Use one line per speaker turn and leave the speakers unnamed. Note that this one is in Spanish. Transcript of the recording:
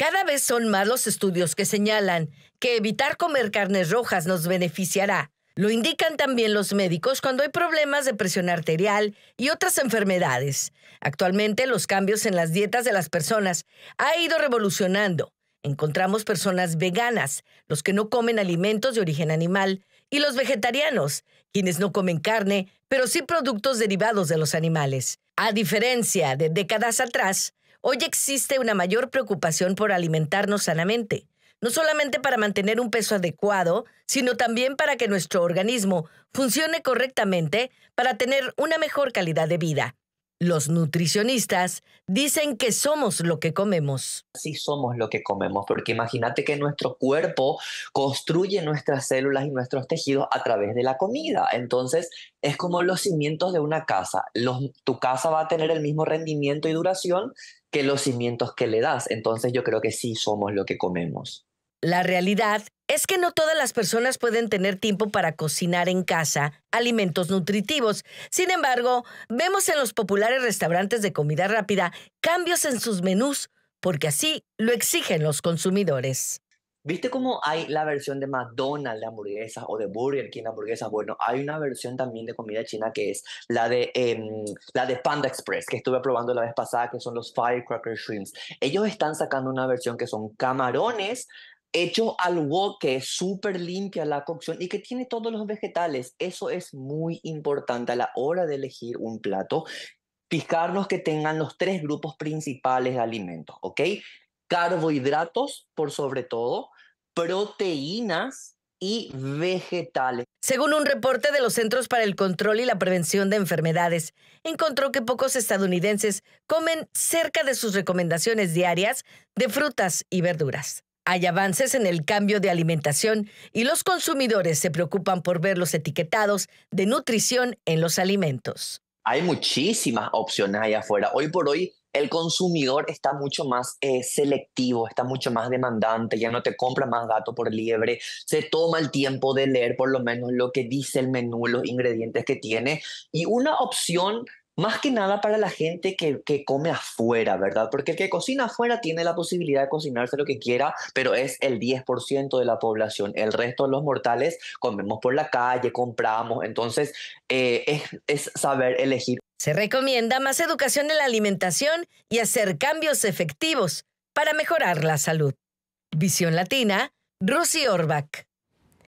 Cada vez son más los estudios que señalan que evitar comer carnes rojas nos beneficiará. Lo indican también los médicos cuando hay problemas de presión arterial y otras enfermedades. Actualmente los cambios en las dietas de las personas ha ido revolucionando. Encontramos personas veganas, los que no comen alimentos de origen animal, y los vegetarianos, quienes no comen carne, pero sí productos derivados de los animales. A diferencia de décadas atrás, Hoy existe una mayor preocupación por alimentarnos sanamente, no solamente para mantener un peso adecuado, sino también para que nuestro organismo funcione correctamente para tener una mejor calidad de vida. Los nutricionistas dicen que somos lo que comemos.
Sí somos lo que comemos, porque imagínate que nuestro cuerpo construye nuestras células y nuestros tejidos a través de la comida. Entonces, es como los cimientos de una casa. tu casa va a tener el mismo rendimiento y duración que los cimientos que le das. Entonces, yo creo que sí somos lo que comemos.
La realidad es que no todas las personas pueden tener tiempo para cocinar en casa alimentos nutritivos. Sin embargo, vemos en los populares restaurantes de comida rápida cambios en sus menús, porque así lo exigen los consumidores.
¿Viste cómo hay la versión de McDonald's de hamburguesas o de Burger King de hamburguesas? Bueno, hay una versión también de comida china que es la de, em, la de Panda Express, que estuve probando la vez pasada, que son los Firecracker Shrimps. Ellos están sacando una versión que son camarones hecho al que es súper limpia la cocción y que tiene todos los vegetales. Eso es muy importante a la hora de elegir un plato. Fijarnos que tengan los tres grupos principales de alimentos, ¿ok? Carbohidratos, por sobre todo, proteínas y vegetales.
Según un reporte de los Centros para el Control y la Prevención de Enfermedades, encontró que pocos estadounidenses comen cerca de sus recomendaciones diarias de frutas y verduras. Hay avances en el cambio de alimentación y los consumidores se preocupan por ver los etiquetados de nutrición en los alimentos.
Hay muchísimas opciones allá afuera. Hoy por hoy el consumidor está mucho más eh, selectivo, está mucho más demandante, ya no te compra más gato por liebre, se toma el tiempo de leer por lo menos lo que dice el menú, los ingredientes que tiene. Y una opción más que nada para la gente que, come afuera, ¿verdad? Porque el que cocina afuera tiene la posibilidad de cocinarse lo que quiera, pero es el 10% de la población. El resto de los mortales comemos por la calle, compramos. Entonces, eh, es, es saber elegir. Se
recomienda más educación en la alimentación y hacer cambios efectivos para mejorar la salud. Visión Latina, Rosy Orbach.